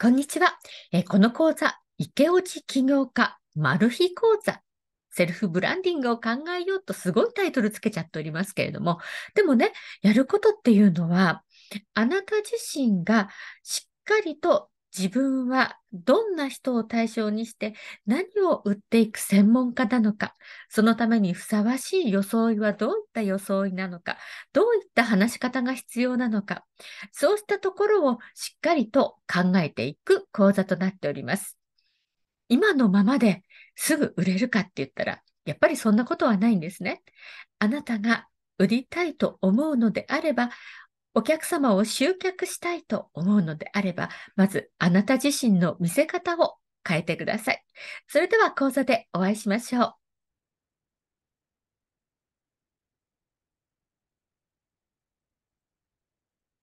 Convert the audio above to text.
こんにちは。えこの講座、池落ち起業家マル秘講座。セルフブランディングを考えようとすごいタイトルつけちゃっておりますけれども、でもね、やることっていうのは、あなた自身がしっかりと自分はどんな人を対象にして何を売っていく専門家なのか、そのためにふさわしい装いはどういった装いなのか、どういった話し方が必要なのか、そうしたところをしっかりと考えていく講座となっております。今のままですぐ売れるかって言ったら、やっぱりそんなことはないんですね。あなたが売りたいと思うのであれば、お客様を集客したいと思うのであれば、まずあなた自身の見せ方を変えてください。それでは講座でお会いしましょう。